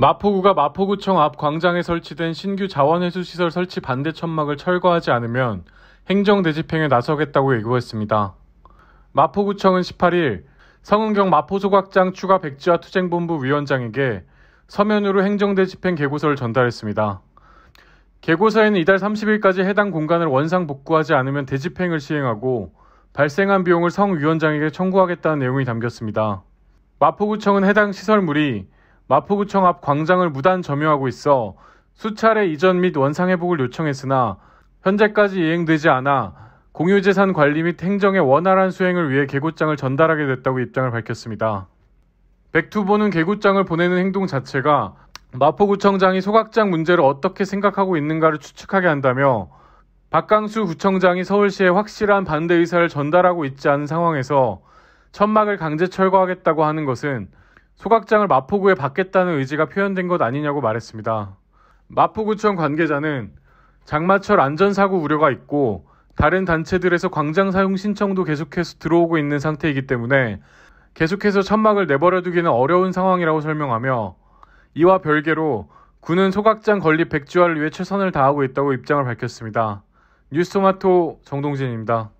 마포구가 마포구청 앞 광장에 설치된 신규 자원해수시설 설치 반대 천막을 철거하지 않으면 행정대집행에 나서겠다고 예고했습니다. 마포구청은 18일 성은경 마포소각장 추가 백지화 투쟁본부 위원장에게 서면으로 행정대집행 개고서를 전달했습니다. 개고서에는 이달 30일까지 해당 공간을 원상 복구하지 않으면 대집행을 시행하고 발생한 비용을 성 위원장에게 청구하겠다는 내용이 담겼습니다. 마포구청은 해당 시설물이 마포구청 앞 광장을 무단 점유하고 있어 수차례 이전 및 원상회복을 요청했으나 현재까지 이행되지 않아 공유재산 관리 및 행정의 원활한 수행을 위해 개고장을 전달하게 됐다고 입장을 밝혔습니다. 백투보는 개고장을 보내는 행동 자체가 마포구청장이 소각장 문제를 어떻게 생각하고 있는가를 추측하게 한다며 박강수 구청장이 서울시에 확실한 반대 의사를 전달하고 있지 않은 상황에서 천막을 강제 철거하겠다고 하는 것은 소각장을 마포구에 받겠다는 의지가 표현된 것 아니냐고 말했습니다. 마포구청 관계자는 장마철 안전사고 우려가 있고 다른 단체들에서 광장 사용 신청도 계속해서 들어오고 있는 상태이기 때문에 계속해서 천막을 내버려두기는 어려운 상황이라고 설명하며 이와 별개로 군은 소각장 건립 백주화를 위해 최선을 다하고 있다고 입장을 밝혔습니다. 뉴스토마토 정동진입니다.